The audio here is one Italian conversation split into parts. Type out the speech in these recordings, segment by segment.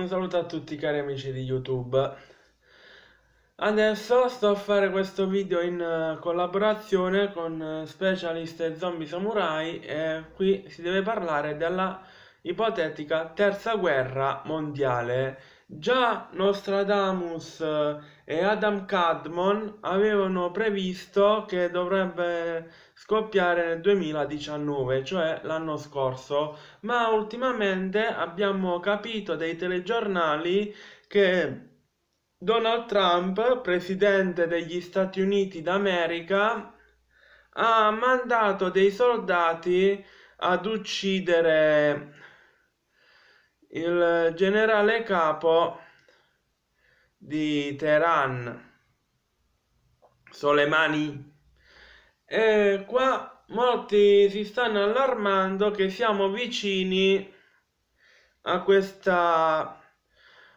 un saluto a tutti cari amici di YouTube. Adesso sto a fare questo video in eh, collaborazione con eh, Specialist e Zombie Samurai e qui si deve parlare della ipotetica terza guerra mondiale Già Nostradamus eh, e Adam Cadmon avevano previsto che dovrebbe scoppiare nel 2019, cioè l'anno scorso, ma ultimamente abbiamo capito dai telegiornali che Donald Trump, presidente degli Stati Uniti d'America, ha mandato dei soldati ad uccidere il generale capo di Teheran, Soleimani. E qua molti si stanno allarmando che siamo vicini a questa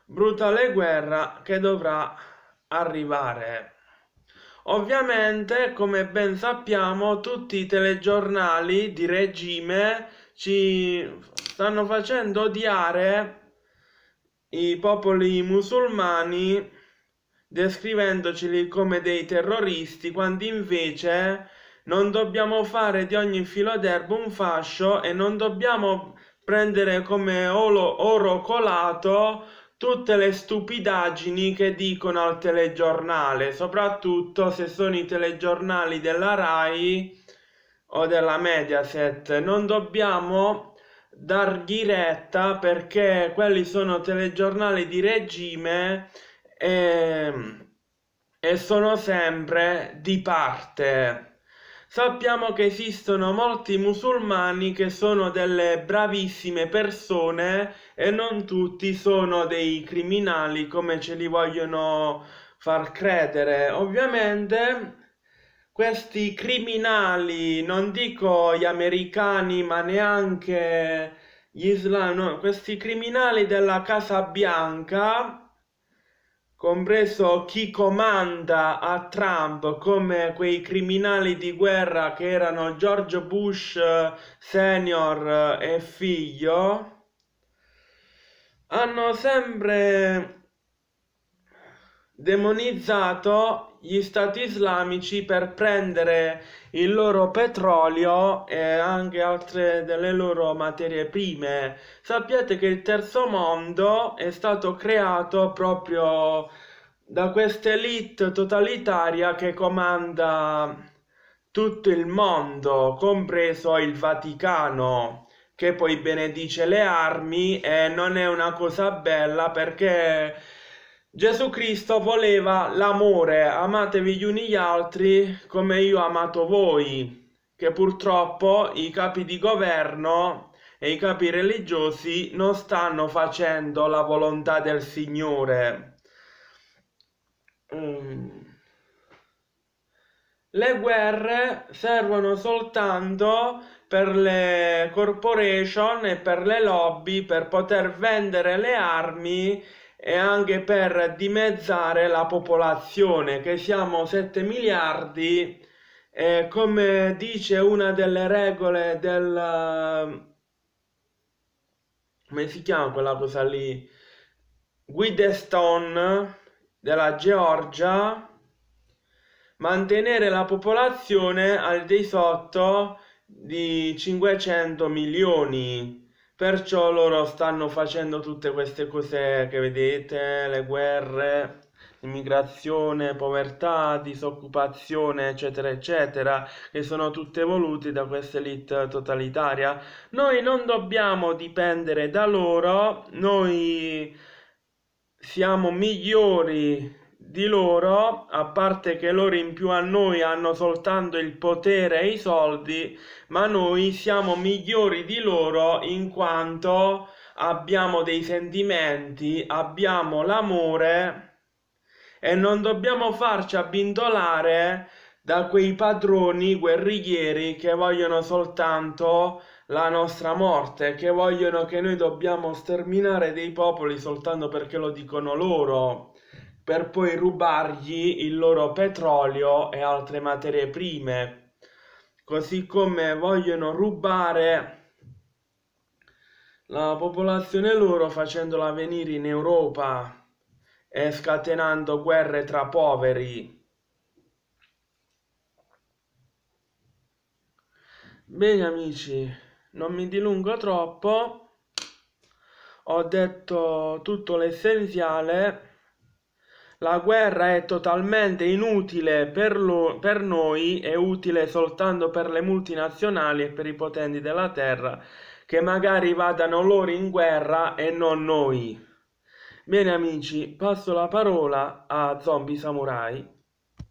brutale guerra che dovrà arrivare. Ovviamente, come ben sappiamo, tutti i telegiornali di regime ci stanno facendo odiare i popoli musulmani descrivendoceli come dei terroristi quando invece non dobbiamo fare di ogni filo d'erba un fascio e non dobbiamo prendere come oro, oro colato tutte le stupidaggini che dicono al telegiornale, soprattutto se sono i telegiornali della RAI o della Mediaset. Non dobbiamo dargli retta perché quelli sono telegiornali di regime e, e sono sempre di parte. Sappiamo che esistono molti musulmani che sono delle bravissime persone e non tutti sono dei criminali come ce li vogliono far credere. Ovviamente questi criminali, non dico gli americani, ma neanche gli islami, no, questi criminali della Casa Bianca, compreso chi comanda a Trump, come quei criminali di guerra che erano George Bush senior e figlio, hanno sempre demonizzato gli stati islamici per prendere il loro petrolio e anche altre delle loro materie prime. Sappiate che il terzo mondo è stato creato proprio da questa elite totalitaria che comanda tutto il mondo, compreso il Vaticano, che poi benedice le armi e non è una cosa bella perché Gesù Cristo voleva l'amore, amatevi gli uni gli altri come io ho amato voi, che purtroppo i capi di governo e i capi religiosi non stanno facendo la volontà del Signore. Mm. Le guerre servono soltanto per le corporation e per le lobby per poter vendere le armi e e anche per dimezzare la popolazione che siamo 7 miliardi e come dice una delle regole del come si chiama quella cosa lì Guidestone della Georgia mantenere la popolazione al di sotto di 500 milioni Perciò loro stanno facendo tutte queste cose che vedete, le guerre, immigrazione, povertà, disoccupazione, eccetera, eccetera, che sono tutte volute da questa elite totalitaria. Noi non dobbiamo dipendere da loro, noi siamo migliori di loro, a parte che loro in più a noi hanno soltanto il potere e i soldi, ma noi siamo migliori di loro in quanto abbiamo dei sentimenti, abbiamo l'amore e non dobbiamo farci abbindolare da quei padroni guerriglieri che vogliono soltanto la nostra morte, che vogliono che noi dobbiamo sterminare dei popoli soltanto perché lo dicono loro per poi rubargli il loro petrolio e altre materie prime, così come vogliono rubare la popolazione loro facendola venire in Europa e scatenando guerre tra poveri. Bene amici, non mi dilungo troppo, ho detto tutto l'essenziale la guerra è totalmente inutile per, lo, per noi, è utile soltanto per le multinazionali e per i potenti della terra che magari vadano loro in guerra e non noi. Bene amici, passo la parola a Zombie Samurai